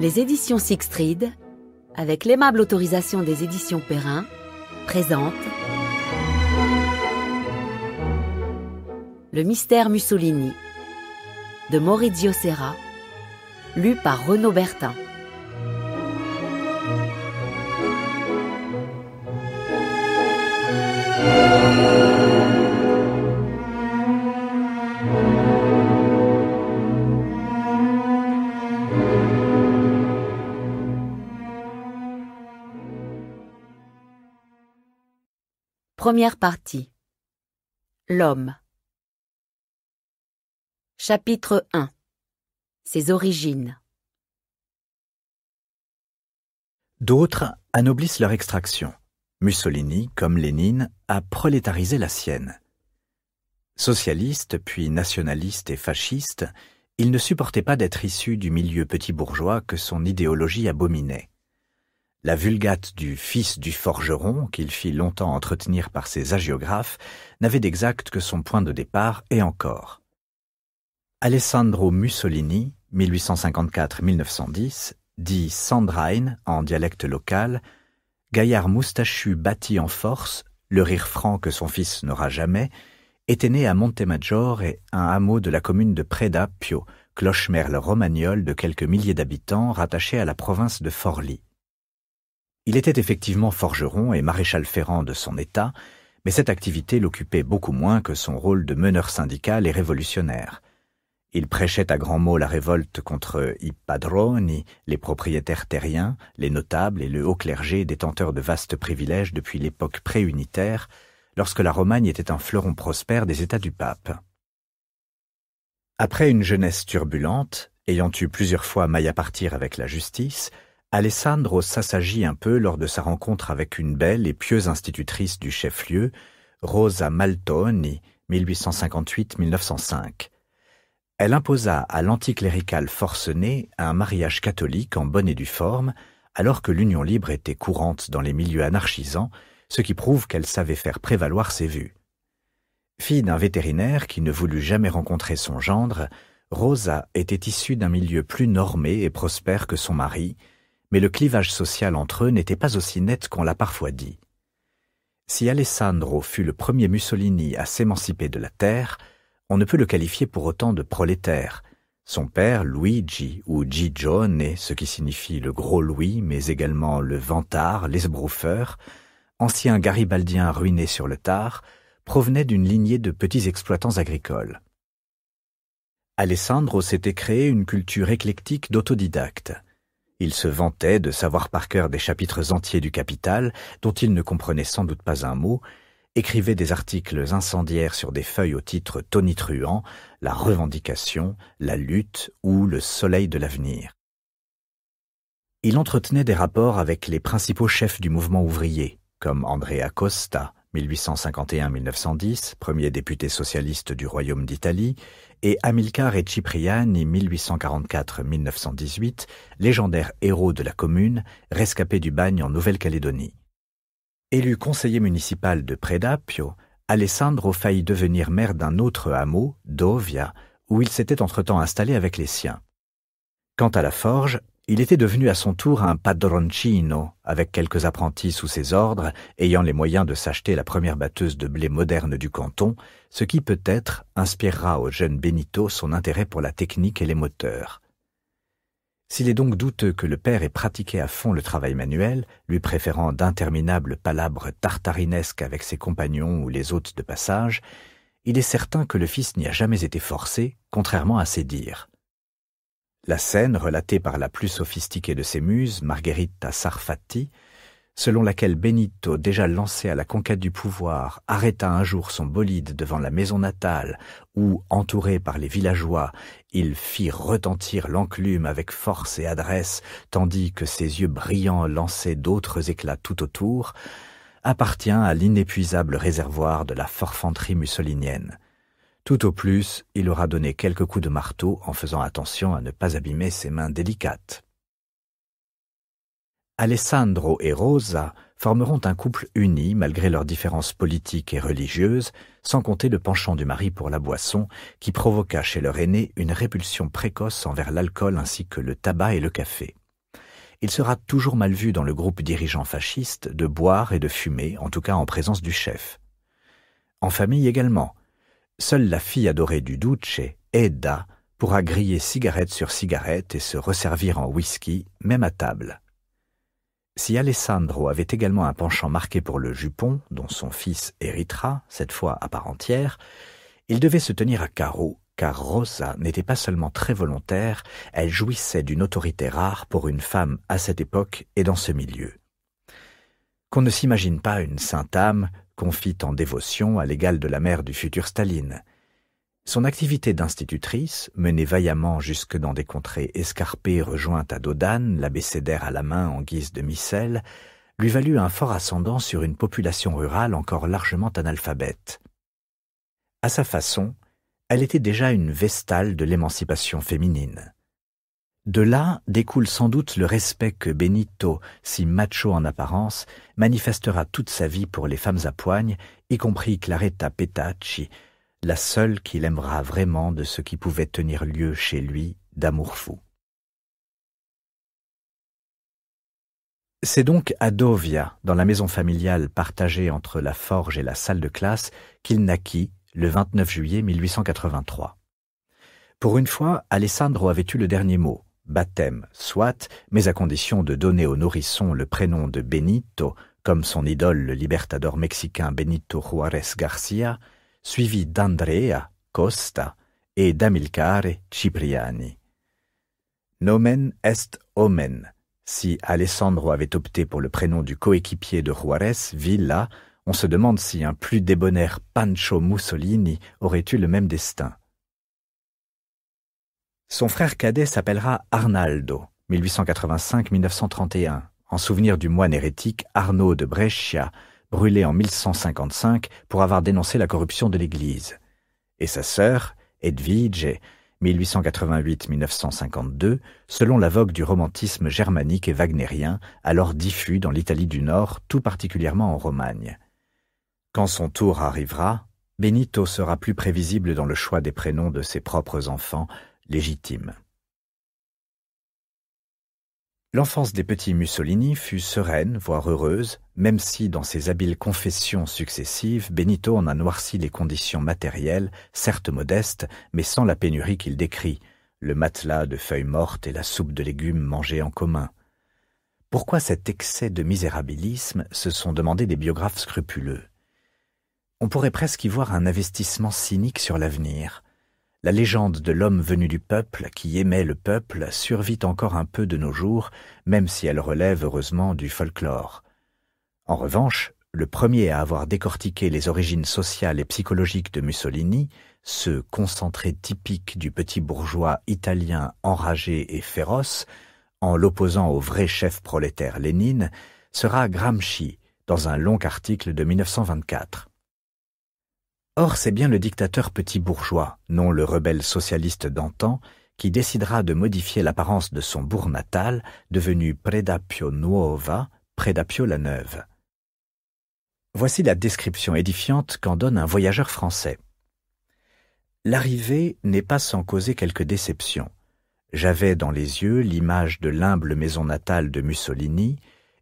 Les éditions Sixtrid, avec l'aimable autorisation des éditions Perrin, présentent Le mystère Mussolini de Maurizio Serra, lu par Renaud Bertin. Première partie. L'homme. Chapitre 1. Ses origines. D'autres anoblissent leur extraction. Mussolini, comme Lénine, a prolétarisé la sienne. Socialiste, puis nationaliste et fasciste, il ne supportait pas d'être issu du milieu petit bourgeois que son idéologie abominait. La vulgate du fils du forgeron, qu'il fit longtemps entretenir par ses agiographes n'avait d'exact que son point de départ et encore. Alessandro Mussolini, 1854-1910, dit Sandrain en dialecte local, gaillard moustachu bâti en force, le rire franc que son fils n'aura jamais, était né à Montemaggiore et un hameau de la commune de Preda Pio, merle romagnole de quelques milliers d'habitants rattachés à la province de Forlì. Il était effectivement forgeron et maréchal ferrant de son état, mais cette activité l'occupait beaucoup moins que son rôle de meneur syndical et révolutionnaire. Il prêchait à grands mots la révolte contre i padroni, les propriétaires terriens, les notables et le haut clergé détenteurs de vastes privilèges depuis l'époque préunitaire, lorsque la Romagne était un fleuron prospère des États du pape. Après une jeunesse turbulente, ayant eu plusieurs fois maille à partir avec la justice, Alessandro s'assagit un peu lors de sa rencontre avec une belle et pieuse institutrice du chef-lieu, Rosa Maltoni, 1858-1905. Elle imposa à l'anticlérical forcené un mariage catholique en bonne et due forme, alors que l'union libre était courante dans les milieux anarchisants, ce qui prouve qu'elle savait faire prévaloir ses vues. Fille d'un vétérinaire qui ne voulut jamais rencontrer son gendre, Rosa était issue d'un milieu plus normé et prospère que son mari, mais le clivage social entre eux n'était pas aussi net qu'on l'a parfois dit. Si Alessandro fut le premier Mussolini à s'émanciper de la terre, on ne peut le qualifier pour autant de prolétaire. Son père, Luigi ou Gigione, ce qui signifie le gros Louis, mais également le vantard, l'esbrouffeur, ancien garibaldien ruiné sur le tard, provenait d'une lignée de petits exploitants agricoles. Alessandro s'était créé une culture éclectique d'autodidacte. Il se vantait de savoir par cœur des chapitres entiers du Capital, dont il ne comprenait sans doute pas un mot, écrivait des articles incendiaires sur des feuilles au titre tonitruant, La revendication, La lutte ou Le soleil de l'avenir. Il entretenait des rapports avec les principaux chefs du mouvement ouvrier, comme Andrea Costa, 1851-1910, premier député socialiste du Royaume d'Italie, et Amilcar et Cipriani, 1844-1918, légendaire héros de la Commune, rescapé du bagne en Nouvelle-Calédonie. Élu conseiller municipal de Predapio, Alessandro faillit devenir maire d'un autre hameau, Dovia, où il s'était entre-temps installé avec les siens. Quant à la forge, il était devenu à son tour un padroncino, avec quelques apprentis sous ses ordres, ayant les moyens de s'acheter la première batteuse de blé moderne du canton, ce qui peut-être inspirera au jeune Benito son intérêt pour la technique et les moteurs. S'il est donc douteux que le père ait pratiqué à fond le travail manuel, lui préférant d'interminables palabres tartarinesques avec ses compagnons ou les hôtes de passage, il est certain que le fils n'y a jamais été forcé, contrairement à ses dires. La scène relatée par la plus sophistiquée de ses muses, Margherita Sarfatti, selon laquelle Benito, déjà lancé à la conquête du pouvoir, arrêta un jour son bolide devant la maison natale, où, entouré par les villageois, il fit retentir l'enclume avec force et adresse, tandis que ses yeux brillants lançaient d'autres éclats tout autour, appartient à l'inépuisable réservoir de la forfanterie mussolinienne. Tout au plus, il aura donné quelques coups de marteau en faisant attention à ne pas abîmer ses mains délicates. Alessandro et Rosa formeront un couple uni malgré leurs différences politiques et religieuses, sans compter le penchant du mari pour la boisson, qui provoqua chez leur aîné une répulsion précoce envers l'alcool ainsi que le tabac et le café. Il sera toujours mal vu dans le groupe dirigeant fasciste de boire et de fumer, en tout cas en présence du chef. En famille également, Seule la fille adorée du Duce, Edda, pourra griller cigarette sur cigarette et se resservir en whisky, même à table. Si Alessandro avait également un penchant marqué pour le jupon, dont son fils héritera, cette fois à part entière, il devait se tenir à carreau, car Rosa n'était pas seulement très volontaire, elle jouissait d'une autorité rare pour une femme à cette époque et dans ce milieu. Qu'on ne s'imagine pas une sainte âme confite en dévotion à l'égal de la mère du futur Staline. Son activité d'institutrice, menée vaillamment jusque dans des contrées escarpées rejointes à Dodane, l'abécédaire à la main en guise de missel, lui valut un fort ascendant sur une population rurale encore largement analphabète. À sa façon, elle était déjà une vestale de l'émancipation féminine. De là découle sans doute le respect que Benito, si macho en apparence, manifestera toute sa vie pour les femmes à poigne, y compris Claretta Petacci, la seule qu'il aimera vraiment de ce qui pouvait tenir lieu chez lui d'amour fou. C'est donc à Dovia, dans la maison familiale partagée entre la forge et la salle de classe, qu'il naquit le 29 juillet 1883. Pour une fois, Alessandro avait eu le dernier mot baptême soit, mais à condition de donner au nourrisson le prénom de Benito, comme son idole le libertador mexicain Benito Juárez Garcia, suivi d'Andrea Costa et d'Amilcare Cipriani. Nomen est omen. Si Alessandro avait opté pour le prénom du coéquipier de Juárez, Villa, on se demande si un plus débonnaire Pancho Mussolini aurait eu le même destin. Son frère cadet s'appellera Arnaldo, 1885-1931, en souvenir du moine hérétique Arnaud de Brescia, brûlé en 1155 pour avoir dénoncé la corruption de l'Église. Et sa sœur, Edwige, 1888-1952, selon la vogue du romantisme germanique et wagnérien, alors diffus dans l'Italie du Nord, tout particulièrement en Romagne. Quand son tour arrivera, Benito sera plus prévisible dans le choix des prénoms de ses propres enfants, légitime. L'enfance des petits Mussolini fut sereine, voire heureuse, même si, dans ses habiles confessions successives, Benito en a noirci les conditions matérielles, certes modestes, mais sans la pénurie qu'il décrit, le matelas de feuilles mortes et la soupe de légumes mangés en commun. Pourquoi cet excès de misérabilisme se sont demandés des biographes scrupuleux. On pourrait presque y voir un investissement cynique sur l'avenir, la légende de l'homme venu du peuple, qui aimait le peuple, survit encore un peu de nos jours, même si elle relève heureusement du folklore. En revanche, le premier à avoir décortiqué les origines sociales et psychologiques de Mussolini, ce concentré typique du petit bourgeois italien enragé et féroce, en l'opposant au vrai chef prolétaire Lénine, sera Gramsci, dans un long article de 1924. Or, c'est bien le dictateur petit bourgeois, non le rebelle socialiste d'antan, qui décidera de modifier l'apparence de son bourg natal, devenu Predapio Nuova, Predapio la Neuve. Voici la description édifiante qu'en donne un voyageur français. L'arrivée n'est pas sans causer quelques déceptions. J'avais dans les yeux l'image de l'humble maison natale de Mussolini,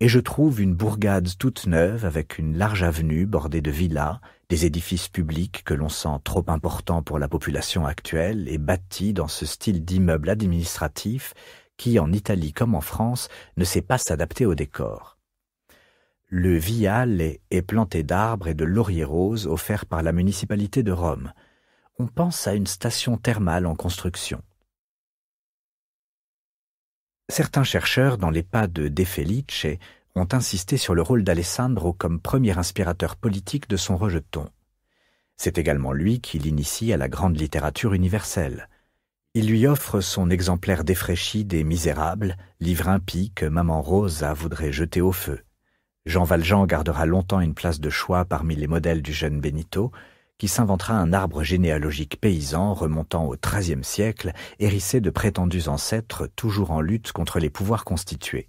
et je trouve une bourgade toute neuve avec une large avenue bordée de villas, des édifices publics que l'on sent trop importants pour la population actuelle et bâtis dans ce style d'immeuble administratif qui, en Italie comme en France, ne sait pas s'adapter au décor. Le Viale est planté d'arbres et de lauriers roses offerts par la municipalité de Rome. On pense à une station thermale en construction. Certains chercheurs, dans les pas de De Felice, ont insisté sur le rôle d'Alessandro comme premier inspirateur politique de son rejeton. C'est également lui qui l'initie à la grande littérature universelle. Il lui offre son exemplaire défraîchi des Misérables, livre impie que Maman Rosa voudrait jeter au feu. Jean Valjean gardera longtemps une place de choix parmi les modèles du jeune Benito, qui s'inventera un arbre généalogique paysan remontant au XIIIe siècle, hérissé de prétendus ancêtres toujours en lutte contre les pouvoirs constitués.